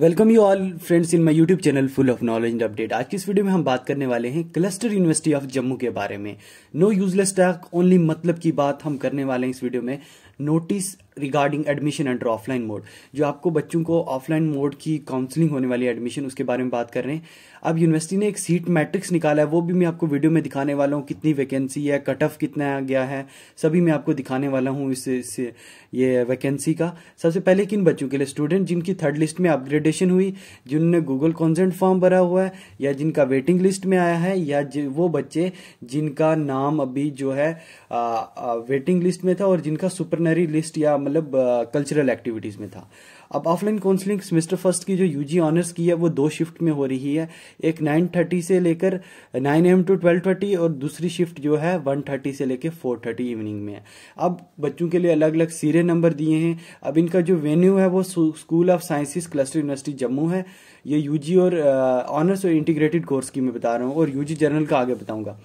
welcome you all friends in my YouTube channel full of knowledge and update आज की इस video में हम बात करने वाले हैं क्लस्टर यूनिवर्सिटी ऑफ जम्मू के बारे में नो यूजलेस टॉक ओनली मतलब की बात हम करने वाले हैं इस वीडियो में notice regarding admission under offline mode जो आपको बच्चों को ऑफलाइन मोड की काउंसलिंग होने वाली एडमिशन उसके बारे में बात कर रहे हैं अब यूनिवर्सिटी ने एक सीट मैट्रिक्स निकाला है वो भी मैं आपको वीडियो में दिखाने वाला हूँ कितनी वैकेंसी है कट ऑफ कितना गया है सभी मैं आपको दिखाने वाला हूँ इस, इस ये वैकेंसी का सबसे पहले किन बच्चों के लिए स्टूडेंट जिनकी थर्ड लिस्ट में अपग्रेडेशन हुई जिनने गूगल कॉन्सेंट फॉर्म भरा हुआ है या जिनका वेटिंग लिस्ट में आया है या वो बच्चे जिनका नाम अभी जो है आ, आ, वेटिंग लिस्ट में था और जिनका सुपर डिसिप्लिनरी लिस्ट या मतलब कल्चरल एक्टिविटीज में था अब ऑफलाइन काउंसलिंग सेमेस्टर फर्स्ट की जो यूजी ऑनर्स की है वो दो शिफ्ट में हो रही है एक नाइन थर्टी से लेकर nine AM to twelve thirty और दूसरी शिफ्ट जो है वन थर्टी से लेकर फोर थर्टी इवनिंग में है अब बच्चों के लिए अलग अलग सीरे नंबर दिए हैं अब इनका जो वेन्यू है वो school of sciences cluster university Jammu है ये यूजी और ऑनर्स और इंटीग्रेटेड कोर्स की मैं बता रहा हूँ और यूजी जनरल का आगे बताऊंगा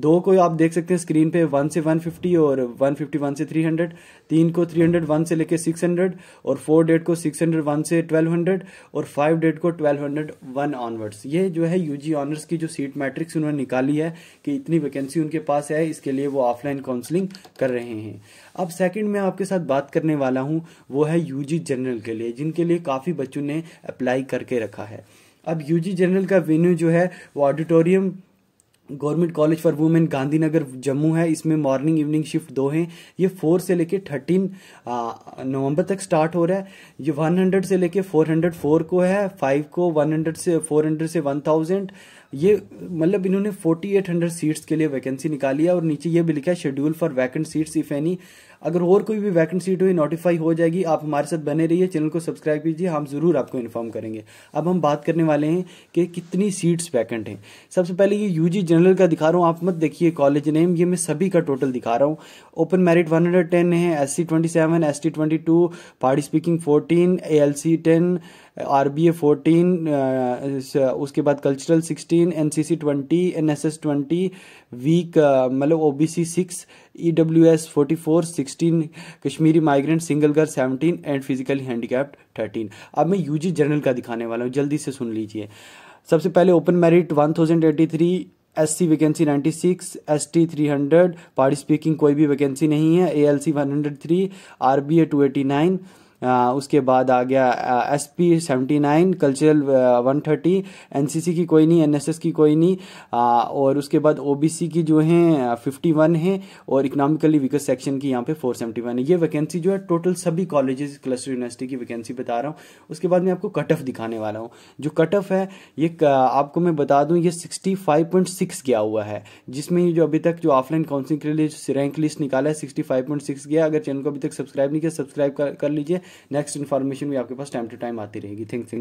दो को आप देख सकते हैं स्क्रीन पे वन से 150 और 151 से 300 तीन को वन से लेके 600 और फोर डेट को वन से 1200 और फाइव डेट को हंड्रेड वन ऑनवर्ड्स ये जो है यूजी ऑनर्स की जो सीट मैट्रिक्स उन्होंने निकाली है कि इतनी वैकेंसी उनके पास है इसके लिए वो ऑफलाइन काउंसलिंग कर रहे हैं अब सेकंड मैं आपके साथ बात करने वाला हूँ वो है जी जनरल के लिए जिनके लिए काफ़ी बच्चों ने अप्लाई करके रखा है अब यूजी जनरल का वेन्यू जो है वो auditorium government college for women Gandhinagar Jammu है इसमें मॉर्निंग इवनिंग शिफ्ट दो हैं ये फोर से लेके थर्टीन नवंबर तक स्टार्ट हो रहा है ये वन हंड्रेड से लेके फोर हंड्रेड फोर को है फाइव को वन हंड्रेड से फोर हंड्रेड से वन थाउजेंड ये मतलब इन्होंने 4800 सीट्स के लिए वैकेंसी निकाली है और नीचे ये भी लिखा है schedule for vacant seats if any अगर और कोई भी वैकेंट सीट हुई नोटिफाई हो जाएगी आप हमारे साथ बने रहिए चैनल को सब्सक्राइब कीजिए हम जरूर आपको इन्फॉर्म करेंगे अब हम बात करने वाले हैं कि कितनी सीट्स वैकेंट हैं सबसे पहले ये यूजी जनरल का दिखा रहा हूँ आप मत देखिए कॉलेज नेम ये मैं सभी का टोटल दिखा रहा हूँ ओपन मेरिट टेन है S C twenty seven S T twenty two Pahari speaking fourteen A L C ten R B A fourteen उसके बाद cultural sixteen N C C twenty N S S twenty weak मतलब O B C six E W S forty four sixteen Kashmiri migrant single girl seventeen and physically handicapped thirteen अब मैं you ji general का दिखाने वाला हूँ जल्दी से सुन लीजिए सबसे पहले open merit one thousand eighty three S C vacancy ninety six S T three hundred Pahari speaking कोई भी वैकेंसी नहीं है A L C one hundred three R B A two eighty nine उसके बाद आ गया S P seventy nine cultural one thirty N C C की कोई नहीं एन एस एस की कोई नहीं आ, और उसके बाद ओ बी सी की जो है फिफ्टी वन है और इकनॉमिकली वीकर सेक्शन की यहाँ पे फोर सेवेंटी वन है ये वैकेंसी जो है टोटल सभी कॉलेजेस क्लस्टर यूनिवर्सिटी की वैकेंसी बता रहा हूँ उसके बाद मैं आपको कट ऑफ दिखाने वाला हूँ जो कट ऑफ है ये आपको मैं बता दूँ ये सिक्सटी फाइव पॉइंट सिक्स गया हुआ है जिसमें जो अभी तक जो ऑफलाइन काउंसिलिंग के लिए रैंक लिस्ट निकाला है सिक्सटी फाइव पॉइंट सिक्स गया अगर चैनल को अभी तक सब्सक्राइब नहीं किया सब्सक्राइब कर, कर लीजिए नेक्स्ट इन्फॉर्मेशन भी आपके पास टाइम टू टाइम आती रहेगी थिंक थिंक